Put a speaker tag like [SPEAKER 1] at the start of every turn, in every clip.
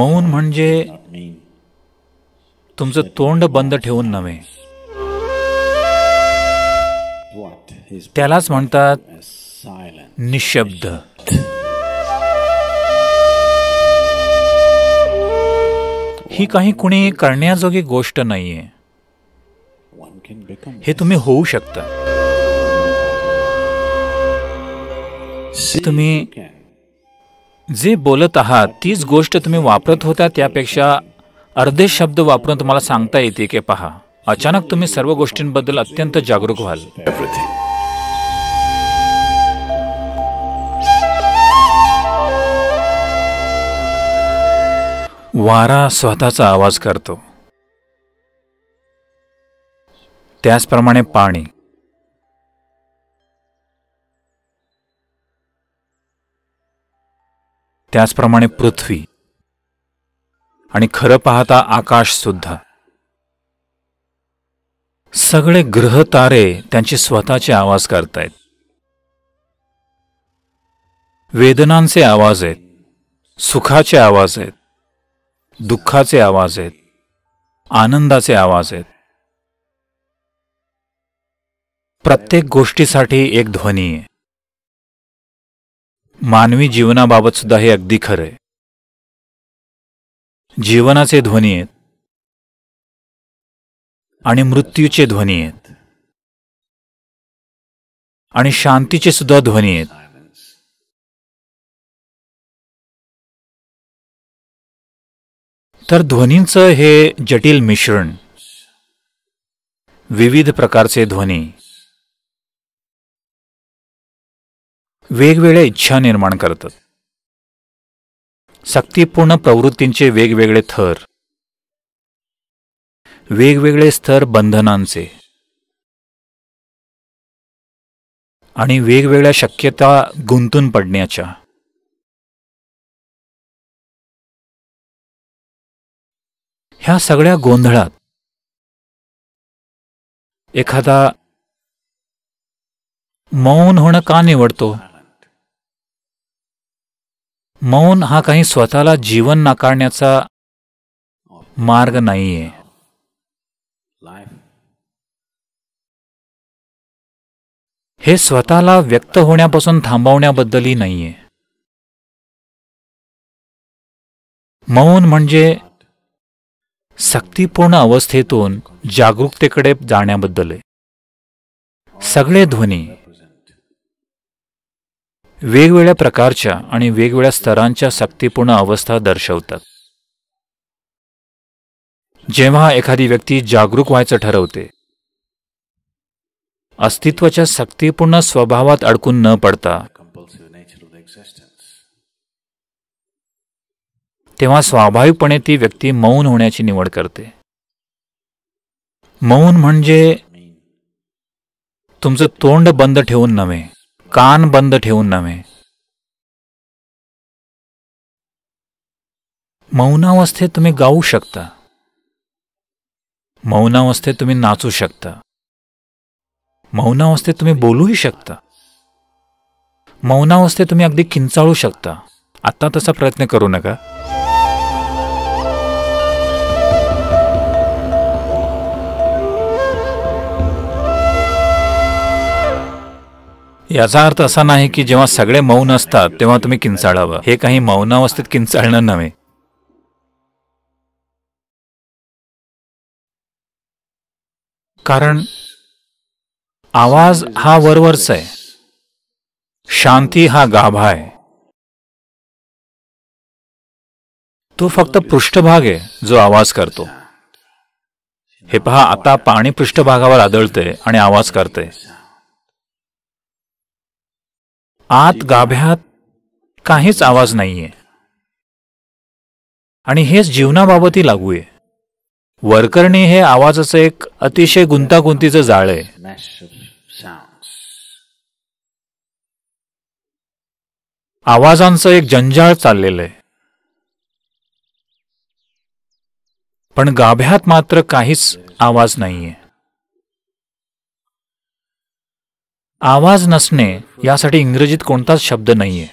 [SPEAKER 1] मौन म्हणजे तुमचं तोंड बंद ठेवून नव्हे त्यालाच म्हणतात निशब्द ही काही कुणी करण्याजोगी गोष्ट नाहीये हे तुम्ही होऊ शकता तुम्ही जे बोलत आहात तीच गोष्ट तुम्ही वापरत होता त्यापेक्षा अर्धे शब्द वापरून तुम्हाला सांगता येते की पहा अचानक तुम्ही सर्व गोष्टींबद्दल अत्यंत जागरूक व्हाल वारा स्वतःचा आवाज करतो त्याचप्रमाणे पाणी त्याचप्रमाणे पृथ्वी आणि खरं पाहता आकाश सुद्धा सगळे ग्रह तारे त्यांची स्वतःचे आवाज करतायत वेदनांचे आवाज आहेत सुखाचे आवाज आहेत दुःखाचे आवाज आहेत आनंदाचे आवाज आहेत
[SPEAKER 2] प्रत्येक गोष्टीसाठी एक ध्वनी आहे मानवी जीवनाबाबत सुद्धा हे अगदी खरंय जीवनाचे ध्वनी आहेत आणि मृत्यूचे ध्वनी आहेत आणि शांतीचे सुद्धा ध्वनी आहेत तर ध्वनींचं हे जटिल मिश्रण विविध प्रकारचे ध्वनी वेगवेगळ्या इच्छा निर्माण करतात सक्तीपूर्ण प्रवृत्तींचे वेगवेगळे थर वेगवेगळे स्तर बंधनांचे आणि वेगवेगळ्या शक्यता गुंतून पडण्याच्या ह्या सगळ्या गोंधळात एखादा मौन होणं का निवडतो
[SPEAKER 1] मौन हा काही स्वतःला जीवन
[SPEAKER 2] नाकारण्याचा मार्ग नाहीये हे स्वतःला व्यक्त होण्यापासून थांबवण्याबद्दलही नाहीये मौन म्हणजे सक्तीपूर्ण अवस्थेतून जागरूकतेकडे
[SPEAKER 1] जाण्याबद्दल आहे सगळे ध्वनी वेगवेगळ्या प्रकारच्या आणि वेगवेगळ्या स्तरांच्या सक्तीपूर्ण अवस्था दर्शवतात जेव्हा एखादी व्यक्ती जागरूक व्हायचं ठरवते अस्तित्वाच्या सक्तीपूर्ण स्वभावात अडकून न पडता तेव्हा स्वाभाविकपणे ती व्यक्ती मौन होण्याची निवड करते मौन
[SPEAKER 2] म्हणजे तुमचं तोंड बंद ठेवून नव्हे कान बंद ठेवून नव्हे मौनावस्थेत तुम्ही गाऊ शकता मौनावस्थेत तुम्ही नाचू
[SPEAKER 1] शकता मौनावस्थेत तुम्ही बोलूही शकता मौनावस्थेत तुम्ही अगदी किंचाळू शकता आत्ता तसा प्रयत्न करू नका याचा अर्थ असा नाही की जेव्हा सगळे मौन असतात तेव्हा तुम्ही किंचाळावं हे काही मौनावस्थेत किंचाळणं नव्हे
[SPEAKER 2] कारण आवाज हा वरवरच आहे शांती हा गाभा आहे तो फक्त पृष्ठभाग आहे जो आवाज करतो हे पहा आता पाणी पृष्ठभागावर आदळते आणि आवाज करते आत गाभ्यात काहीच आवाज नाहीये
[SPEAKER 1] आणि हेच जीवनाबाबतही लागू आहे वरकरणी हे आवाजाचं एक अतिशय गुंतागुंतीचं जाळ आहे आवाजांचं एक जंजाळ चाललेलं आहे पण गाभ्यात मात्र काहीच आवाज नाहीये आवाज नसणे यासाठी इंग्रजीत कोणताच शब्द नाहीये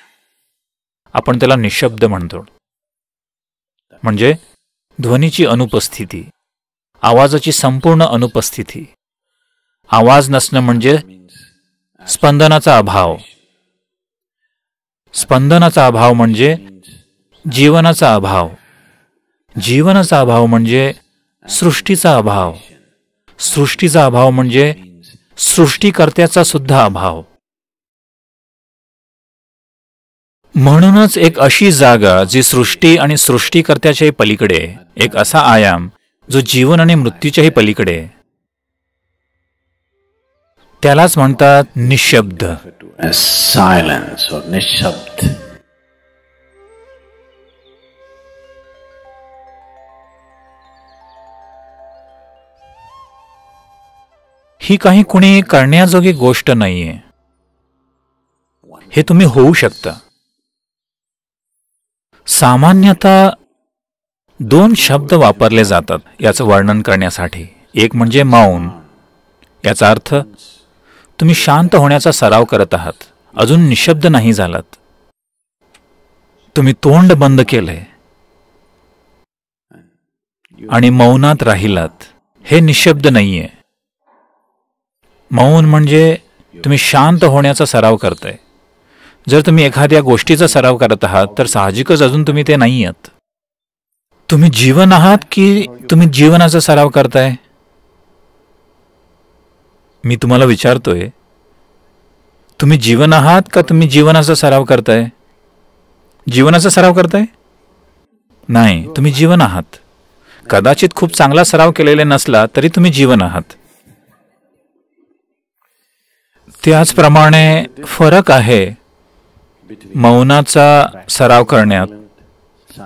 [SPEAKER 1] आपण त्याला निशब्द म्हणतो म्हणजे ध्वनीची अनुपस्थिती आवाजाची संपूर्ण अनुपस्थिती आवाज नसणं म्हणजे स्पंदनाचा अभाव स्पंदनाचा अभाव म्हणजे जीवनाचा अभाव जीवनाचा अभाव म्हणजे सृष्टीचा अभाव सृष्टीचा अभाव म्हणजे सृष्टीकर्त्याचा सुद्धा अभाव म्हणूनच एक अशी जागा जी सृष्टी आणि सृष्टीकर्त्याच्याही पलीकडे एक असा आयाम जो जीवन आणि मृत्यूच्याही पलीकडे त्यालाच म्हणतात निशब्द सायलन्स
[SPEAKER 2] निशब्द
[SPEAKER 1] ही काही कुणी करण्याजोगी गोष्ट नाहीये हे तुम्ही होऊ शकता सामान्यतः दोन शब्द वापरले जातात याचं वर्णन करण्यासाठी एक म्हणजे मौन याचा अर्थ तुम्ही शांत होण्याचा सराव करत आहात अजून निशब्द नाही झालात तुम्ही तोंड बंद केलंय आणि मौनात राहिलात हे निशब्द नाहीये मौन म्हणजे तुम्ही शांत होण्याचा सराव करताय जर तुम्ही एखाद्या गोष्टीचा सराव करत आहात तर साहजिकच अजून तुम्ही ते नाही आहात तुम्ही जीवन आहात की तुम्ही जीवनाचा सराव करताय मी तुम्हाला विचारतोय तुम्ही जीवन आहात का तुम्ही जीवनाचा सराव करताय जीवनाचा सराव करताय नाही तुम्ही जीवन आहात कदाचित खूप चांगला सराव केलेला नसला तरी तुम्ही जीवन आहात त्याचप्रमाणे फरक आहे मौनाचा सराव करण्यात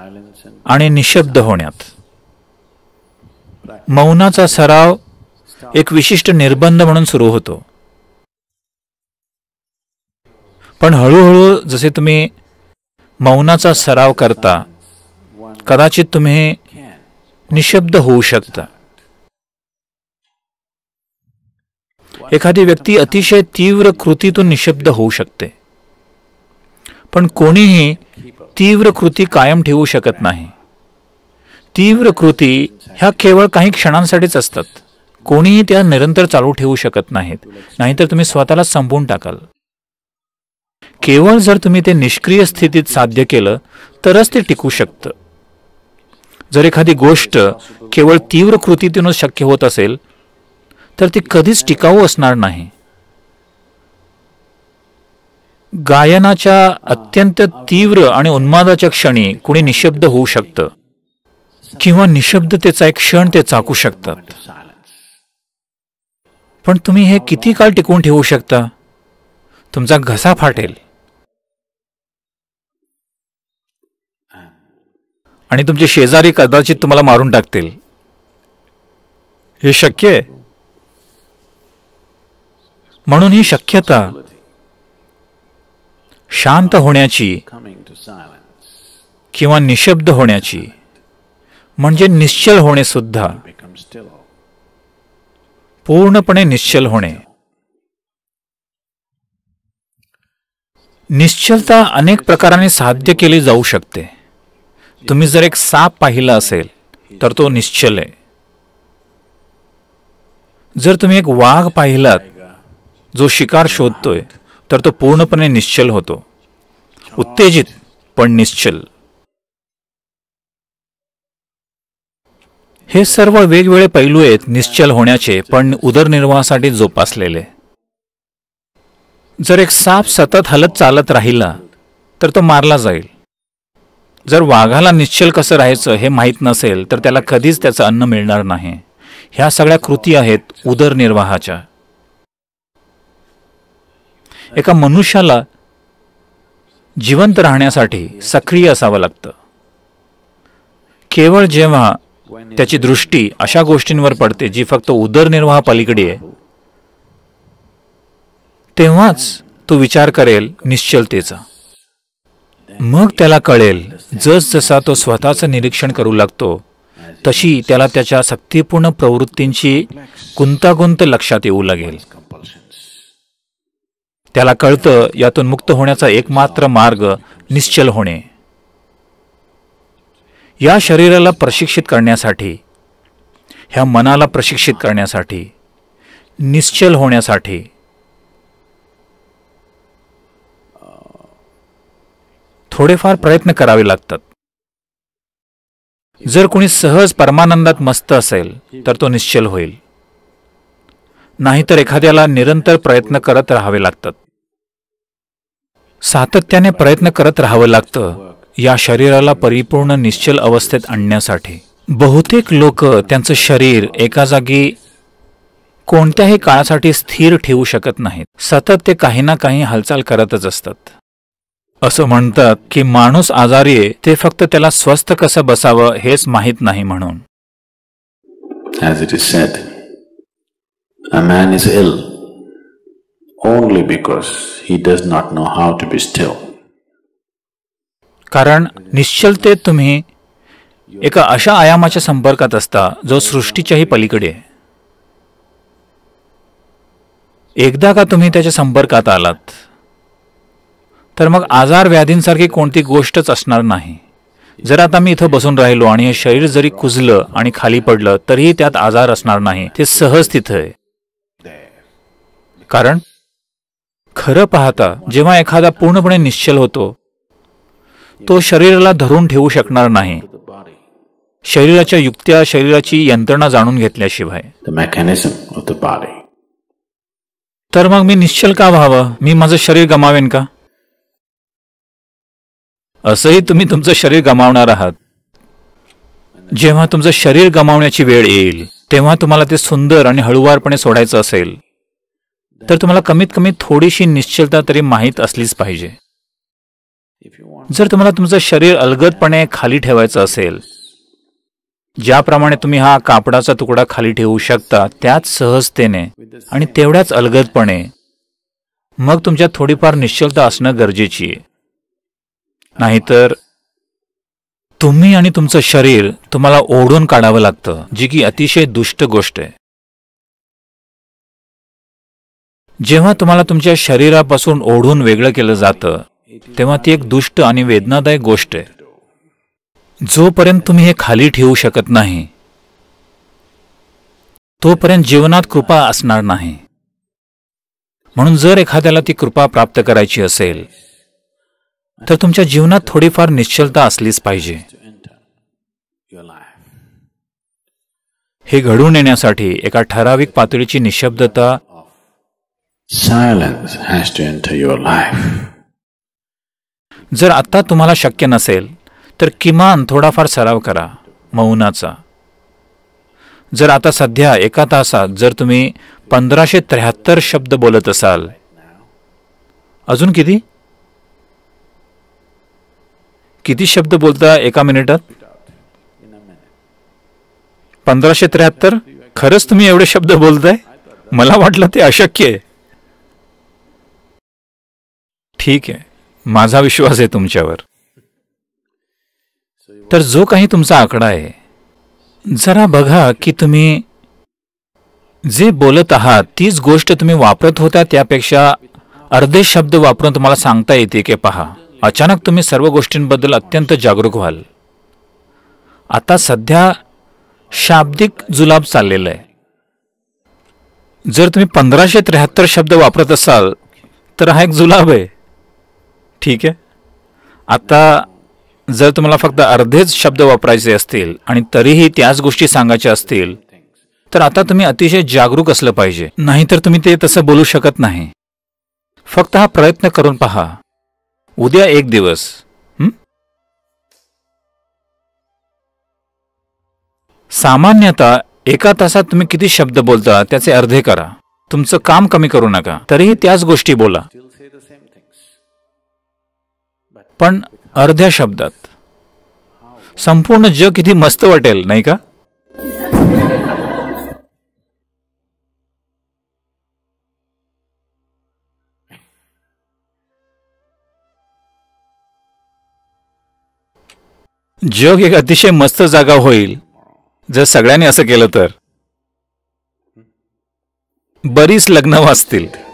[SPEAKER 1] आणि निशब्द होण्यात मौनाचा सराव एक विशिष्ट निर्बंध म्हणून सुरू होतो पण हळूहळू जसे तुम्ही मौनाचा सराव करता कदाचित तुम्ही निशब्द होऊ शकता एखादी व्यक्ती अतिशय तीव्र कृतीतून निशब्द होऊ शकते पण कोणीही तीव्र कृती कायम ठेवू शकत नाही तीव्र कृती ह्या केवळ काही क्षणांसाठीच असतात कोणीही त्या निरंतर चालू ठेवू शकत नाहीत नाहीतर तुम्ही स्वतःला संपवून टाकाल केवळ जर तुम्ही ते निष्क्रिय स्थितीत साध्य केलं तरच ते टिकू शकतं जर एखादी गोष्ट केवळ तीव्र कृतीतूनच शक्य होत असेल तर ती कधीच टिकाऊ असणार नाही गायनाच्या अत्यंत तीव्र आणि उन्मादाच्या क्षणी कुणी निशब्द होऊ शकतं किंवा निशब्दतेचा एक क्षण ते चाकू शकतात पण तुम्ही हे किती काळ टिकवून ठेवू शकता तुमचा घसा फाटेल आणि तुमचे शेजारी कदाचित तुम्हाला मारून टाकतील हे शक्य आहे म्हणून ही शक्यता शांत होण्याची किंवा निशब्द होण्याची म्हणजे निश्चल होणे सुद्धा पूर्णपणे निश्चल होणे निश्चलता अनेक प्रकाराने साध्य केली जाऊ शकते तुम्ही जर एक साप पाहिला असेल तर तो निश्चल आहे जर तुम्ही एक वाघ पाहिलात जो शिकार शोधतोय तर तो पूर्णपणे निश्चल होतो उत्तेजित पण निश्चल हे सर्व वेगवेगळे पैलू आहेत निश्चल होण्याचे पण उदरनिर्वाहासाठी जोपासलेले जर एक साप सतत हलत चालत राहिला तर तो मारला जाईल जर वाघाला निश्चल कसं राहायचं हे माहीत नसेल तर त्याला कधीच त्याचं अन्न मिळणार नाही ह्या सगळ्या कृती आहेत उदरनिर्वाहाच्या एका मनुष्याला जिवंत राहण्यासाठी सक्रिय असावं लागतं केवळ जेव्हा त्याची दृष्टी अशा गोष्टींवर पडते जी फक्त उदरनिर्वाह पलीकडे आहे तेव्हाच तो विचार करेल निश्चलतेचा मग त्याला कळेल जसजसा तो स्वतःचं निरीक्षण करू लागतो तशी त्याला त्याच्या सक्तीपूर्ण प्रवृत्तींची गुंतागुंत लक्षात येऊ लागेल त्याला कळतं यातून मुक्त होण्याचा एकमात्र मार्ग निश्चल होणे या शरीराला प्रशिक्षित करण्यासाठी ह्या मनाला प्रशिक्षित करण्यासाठी निश्चल होण्यासाठी थोडेफार प्रयत्न करावे लागतात जर कोणी सहज परमानंदात मस्त असेल तर तो निश्चल होईल नाहीतर एखाद्याला निरंतर प्रयत्न करत राहावे लागतात सातत्याने प्रयत्न करत राहावं लागतं या शरीराला परिपूर्ण निश्चल अवस्थेत आणण्यासाठी बहुतेक लोक त्यांचं शरीर एका जागी कोणत्याही काळासाठी स्थिर ठेवू शकत नाहीत सतत ते काही ना काही हालचाल करतच असतात असं म्हणतात की माणूस आजारी आहे ते फक्त त्याला स्वस्थ कसं बसावं हेच माहीत नाही म्हणून
[SPEAKER 2] only because he does not know how to be still.
[SPEAKER 1] कारण निश्चलतेत तुम्ही एका अशा आयामाच्या संपर्कात असता जो सृष्टीच्याही पलीकडे एकदा का तुम्ही त्याच्या संपर्कात आलात तर मग आजार व्याधींसारखी कोणती गोष्टच असणार नाही जर आता मी इथं बसून राहिलो आणि हे शरीर जरी कुजलं आणि खाली पडलं तरीही त्यात आजार असणार नाही ते सहज तिथं आहे कारण खरं पाहता जेव्हा एखादा पूर्णपणे निश्चल होतो तो शरीराला धरून ठेवू शकणार नाही शरीराच्या युक्त्या शरीराची यंत्रणा जाणून घेतल्याशिवाय तर मग मी निश्चल का व्हावं मी माझं शरीर गमावेन का असंही तुम्ही तुमचं शरीर गमावणार आहात जेव्हा तुमचं शरीर गमावण्याची वेळ येईल तेव्हा तुम्हाला ते सुंदर आणि हळुवारपणे सोडायचं असेल तर तुम्हाला कमीत कमी थोडीशी निश्चलता तरी माहीत असलीच पाहिजे जर तुम्हाला तुमचं शरीर अलगदपणे खाली ठेवायचं असेल ज्याप्रमाणे तुम्ही हा कापडाचा तुकडा खाली ठेवू शकता त्याच सहजतेने आणि तेवढ्याच अलगदपणे मग तुमच्यात थोडीफार निश्चलता असणं गरजेची आहे नाहीतर तुम्ही आणि तुमचं शरीर तुम्हाला ओढून काढावं लागतं जी की अतिशय दुष्ट गोष्ट आहे जेव्हा तुम्हाला तुमच्या शरीरापासून ओढून वेगळं केलं जातं तेव्हा ती एक दुष्ट आणि वेदनादायक गोष्ट आहे जोपर्यंत तुम्ही हे खाली ठेवू शकत नाही तोपर्यंत जीवनात कृपा असणार नाही म्हणून जर एखाद्याला ती कृपा प्राप्त करायची असेल तर तुमच्या जीवनात थोडीफार निश्चलता असलीच पाहिजे हे घडून येण्यासाठी एका ठराविक पातळीची निशब्दता
[SPEAKER 2] Silence
[SPEAKER 1] जर आता तुम्हाला शक्य नसेल तर किमान थोडाफार सराव करा मौनाचा जर आता सध्या एका तासात जर तुम्ही पंधराशे त्र्याहत्तर शब्द बोलत असाल अजून किती किती शब्द बोलता एका मिनिटात पंधराशे त्र्याहत्तर खरंच तुम्ही एवढे शब्द बोलताय मला वाटलं ते अशक्य आहे ठीक आहे माझा विश्वास आहे तुमच्यावर तर जो काही तुमचा आकडा आहे जरा बघा की तुम्ही जे बोलत आहात तीच गोष्ट तुम्ही वापरत होता त्यापेक्षा अर्धे शब्द वापरून तुम्हाला सांगता येते की पहा अचानक तुम्ही सर्व गोष्टींबद्दल अत्यंत जागरूक व्हाल आता सध्या शाब्दिक जुलाब चाललेला आहे जर तुम्ही पंधराशे त्र्याहत्तर शब्द वापरत असाल तर हा एक जुलाब आहे ठीक आहे आता जर तुम्हाला फक्त अर्धेच शब्द वापरायचे असतील आणि तरीही त्याच गोष्टी सांगायच्या असतील तर आता तुम्ही अतिशय जागरूक असलं पाहिजे नाहीतर तुम्ही ते तसं बोलू शकत नाही फक्त हा प्रयत्न करून पहा उद्या एक दिवस सामान्यतः एका तासात तुम्ही किती शब्द बोलता त्याचे अर्धे करा तुमचं काम कमी करू नका तरीही त्याच गोष्टी बोला पण अर्ध्या शब्दात संपूर्ण जग किती मस्त वाटेल नाही का
[SPEAKER 2] जग एक अतिशय मस्त
[SPEAKER 1] जागा होईल जर सगळ्यांनी असं केलं तर बरीच लग्न वाचतील